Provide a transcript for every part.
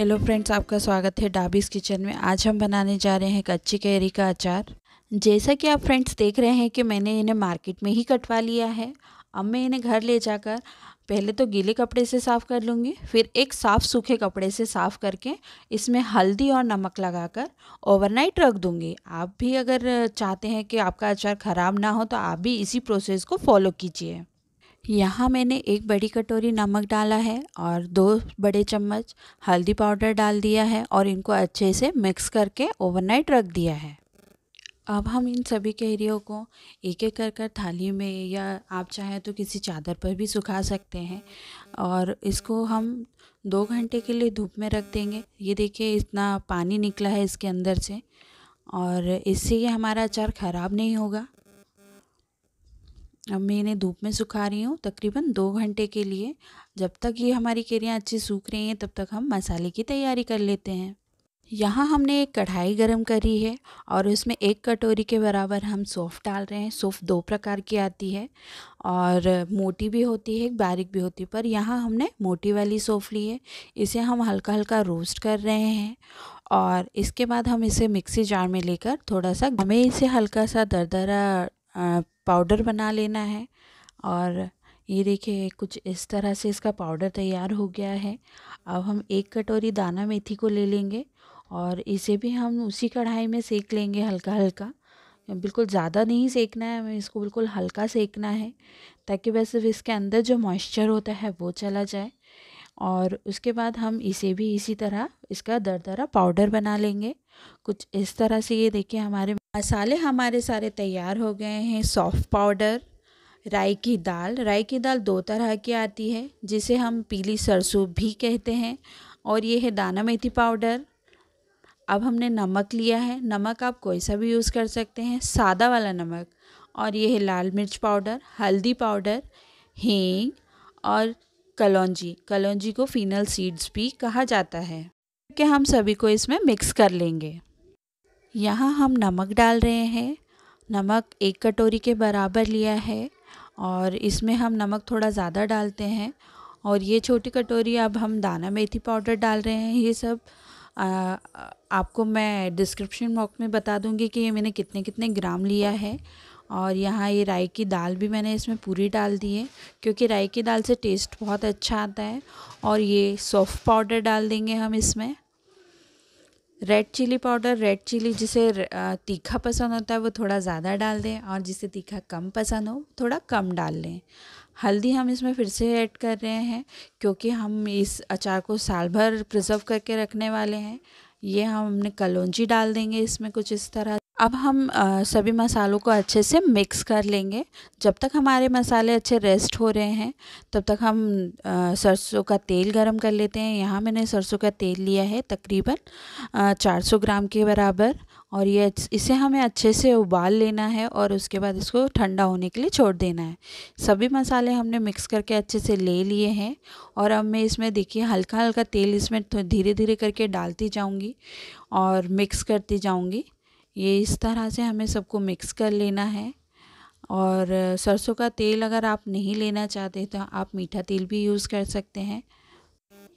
hello friends आपका स्वागत है डाबीज किचन में आज हम बनाने जा रहे हैं कच्ची कैरी का अचार जैसा कि आप फ्रेंड्स देख रहे हैं कि मैंने इन्हें मार्केट में ही कटवा लिया है अब मैं इन्हें घर ले जाकर पहले तो गीले कपड़े से साफ़ कर लूँगी फिर एक साफ़ सूखे कपड़े से साफ़ करके इसमें हल्दी और नमक लगाकर ओवरनाइट रख दूँगी आप भी अगर चाहते हैं कि आपका अचार ख़राब ना हो तो आप भी इसी प्रोसेस को फॉलो कीजिए यहाँ मैंने एक बड़ी कटोरी नमक डाला है और दो बड़े चम्मच हल्दी पाउडर डाल दिया है और इनको अच्छे से मिक्स करके ओवरनाइट रख दिया है अब हम इन सभी कहरियों को एक एक कर कर थाली में या आप चाहें तो किसी चादर पर भी सुखा सकते हैं और इसको हम दो घंटे के लिए धूप में रख देंगे ये देखिए इतना पानी निकला है इसके अंदर से और इससे ये हमारा अचार ख़राब नहीं होगा अब मैं इन्हें धूप में सुखा रही हूँ तकरीबन दो घंटे के लिए जब तक ये हमारी केरियाँ अच्छी सूख रही हैं तब तक हम मसाले की तैयारी कर लेते हैं यहाँ हमने एक कढ़ाई गरम करी है और उसमें एक कटोरी के बराबर हम सौफ़ डाल रहे हैं सौफ़ दो प्रकार की आती है और मोटी भी होती है बारीक भी होती है पर यहाँ हमने मोटी वाली सौफ़ ली है इसे हम हल्का हल्का रोस्ट कर रहे हैं और इसके बाद हम इसे मिक्सी जार में लेकर थोड़ा सा हमें इसे हल्का सा दरदरा पाउडर बना लेना है और ये देखिए कुछ इस तरह से इसका पाउडर तैयार हो गया है अब हम एक कटोरी दाना मेथी को ले लेंगे और इसे भी हम उसी कढ़ाई में सेक लेंगे हल्का हल्का बिल्कुल ज़्यादा नहीं सेकना है हमें इसको बिल्कुल हल्का सेकना है ताकि वैसे इसके अंदर जो मॉइस्चर होता है वो चला जाए और उसके बाद हम इसे भी इसी तरह इसका दरदरा पाउडर बना लेंगे कुछ इस तरह से ये देखिए हमारे मसाले हमारे सारे तैयार हो गए हैं सॉफ्ट पाउडर राई की दाल राई की दाल दो तरह की आती है जिसे हम पीली सरसों भी कहते हैं और ये है दाना मेथी पाउडर अब हमने नमक लिया है नमक आप कोई सा भी यूज़ कर सकते हैं सादा वाला नमक और ये है लाल मिर्च पाउडर हल्दी पाउडर हींग और कलौजी कलौजी को फिनल सीड्स भी कहा जाता है कि हम सभी को इसमें मिक्स कर लेंगे यहाँ हम नमक डाल रहे हैं नमक एक कटोरी के बराबर लिया है और इसमें हम नमक थोड़ा ज़्यादा डालते हैं और ये छोटी कटोरी अब हम दाना मेथी पाउडर डाल रहे हैं ये सब आ, आपको मैं डिस्क्रिप्शन बॉक्स में बता दूंगी कि ये मैंने कितने कितने ग्राम लिया है और यहाँ ये राई की दाल भी मैंने इसमें पूरी डाल दी है क्योंकि राई की दाल से टेस्ट बहुत अच्छा आता है और ये सौफ़ पाउडर डाल देंगे हम इसमें red chilli powder red chilli जिसे तीखा पसंद होता है वो थोड़ा ज़्यादा डाल दें और जिसे तीखा कम पसंद हो थोड़ा कम डाल लें हल्दी हम इसमें फिर से ऐड कर रहे हैं क्योंकि हम इस अचार को साल भर प्रिजर्व करके रखने वाले हैं ये हम हमने कलौजी डाल देंगे इसमें कुछ इस तरह अब हम आ, सभी मसालों को अच्छे से मिक्स कर लेंगे जब तक हमारे मसाले अच्छे रेस्ट हो रहे हैं तब तक हम सरसों का तेल गरम कर लेते हैं यहाँ मैंने सरसों का तेल लिया है तकरीबन 400 ग्राम के बराबर और ये इसे हमें अच्छे से उबाल लेना है और उसके बाद इसको ठंडा होने के लिए छोड़ देना है सभी मसाले हमने मिक्स करके अच्छे से ले लिए हैं और अब मैं इसमें देखिए हल्का हल्का तेल इसमें धीरे धीरे करके डालती जाऊँगी और मिक्स करती जाऊँगी ये इस तरह से हमें सबको मिक्स कर लेना है और सरसों का तेल अगर आप नहीं लेना चाहते तो आप मीठा तेल भी यूज़ कर सकते हैं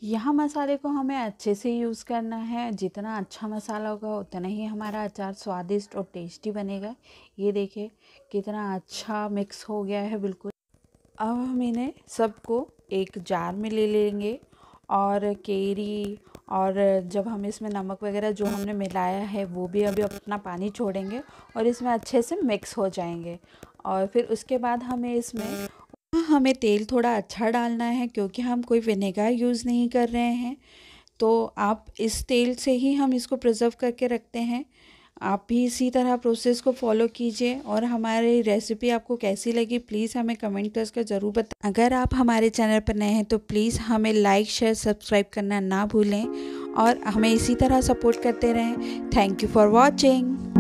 यहाँ मसाले को हमें अच्छे से यूज़ करना है जितना अच्छा मसाला होगा उतना ही हमारा अचार स्वादिष्ट और टेस्टी बनेगा ये देखिए कितना अच्छा मिक्स हो गया है बिल्कुल अब हम इन्हें सबको एक जार में ले लेंगे और केरी और जब हम इसमें नमक वगैरह जो हमने मिलाया है वो भी अभी अपना पानी छोड़ेंगे और इसमें अच्छे से मिक्स हो जाएंगे और फिर उसके बाद हमें इसमें हमें तेल थोड़ा अच्छा डालना है क्योंकि हम कोई विनेगर यूज़ नहीं कर रहे हैं तो आप इस तेल से ही हम इसको प्रिजर्व करके रखते हैं आप भी इसी तरह प्रोसेस को फॉलो कीजिए और हमारी रेसिपी आपको कैसी लगी प्लीज़ हमें कमेंट करके ज़रूर बताएं अगर आप हमारे चैनल पर नए हैं तो प्लीज़ हमें लाइक शेयर सब्सक्राइब करना ना भूलें और हमें इसी तरह सपोर्ट करते रहें थैंक यू फॉर वॉचिंग